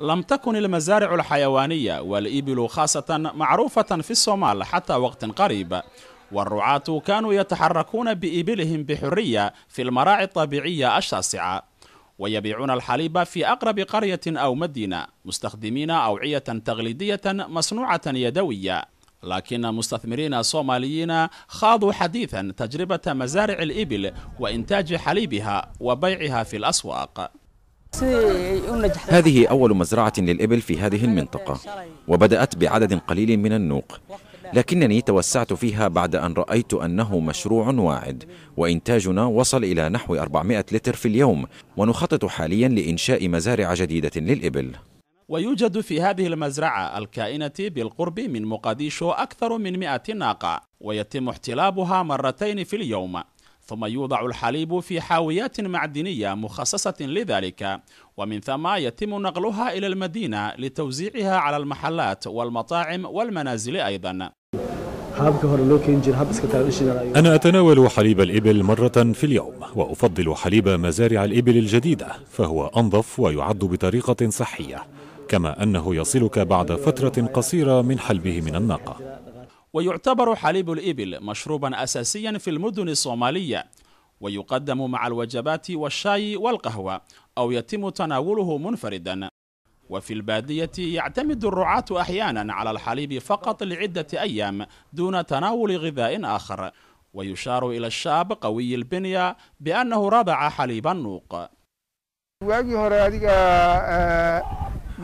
لم تكن المزارع الحيوانية والإبل خاصة معروفة في الصومال حتى وقت قريب والرعاة كانوا يتحركون بإبلهم بحرية في المراعي الطبيعية الشاسعة ويبيعون الحليب في أقرب قرية أو مدينة مستخدمين أوعية تقليدية مصنوعة يدوية لكن مستثمرين صوماليين خاضوا حديثا تجربة مزارع الإبل وإنتاج حليبها وبيعها في الأسواق هذه أول مزرعة للإبل في هذه المنطقة وبدأت بعدد قليل من النوق لكنني توسعت فيها بعد أن رأيت أنه مشروع واعد وإنتاجنا وصل إلى نحو 400 لتر في اليوم ونخطط حاليا لإنشاء مزارع جديدة للإبل ويوجد في هذه المزرعة الكائنة بالقرب من مقاديشو أكثر من 100 ناقة ويتم احتلابها مرتين في اليوم ثم يوضع الحليب في حاويات معدنية مخصصة لذلك ومن ثم يتم نقلها إلى المدينة لتوزيعها على المحلات والمطاعم والمنازل أيضا أنا أتناول حليب الإبل مرة في اليوم وأفضل حليب مزارع الإبل الجديدة فهو أنظف ويعد بطريقة صحية كما أنه يصلك بعد فترة قصيرة من حلبه من الناقة ويعتبر حليب الإبل مشروبا أساسيا في المدن الصومالية ويقدم مع الوجبات والشاي والقهوة أو يتم تناوله منفردا وفي البادية يعتمد الرعاة أحيانا على الحليب فقط لعدة أيام دون تناول غذاء آخر ويشار إلى الشاب قوي البنية بأنه رضع حليب النوق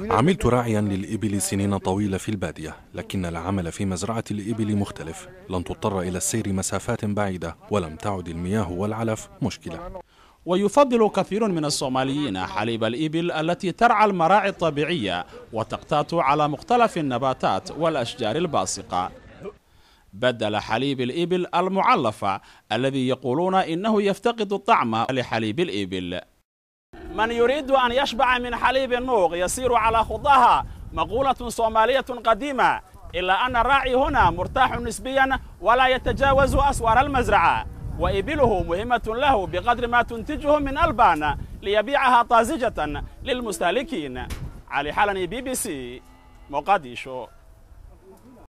عملت راعيا للإبل سنين طويلة في البادية لكن العمل في مزرعة الإبل مختلف لن تضطر إلى السير مسافات بعيدة ولم تعد المياه والعلف مشكلة ويفضل كثير من الصوماليين حليب الإبل التي ترعى المراعي الطبيعية وتقتات على مختلف النباتات والأشجار الباسقة بدل حليب الإبل المعلفة الذي يقولون إنه يفتقد الطعم لحليب الإبل man yuriidu an yashbaca min xaliibi nuuq yasiiru calaa khudaha maquulatun soomaaliyatun qadiima ilaa anna raacii huna murtaaxun nisbiyan walaa yatajaawazu aswaara almasraca wa ibiluhu muhimatun lahu biqadri maa tuntijuhu min albaan liyabiicahaa taasijatan lilmustaalikiin cali xalani b b c muqadisho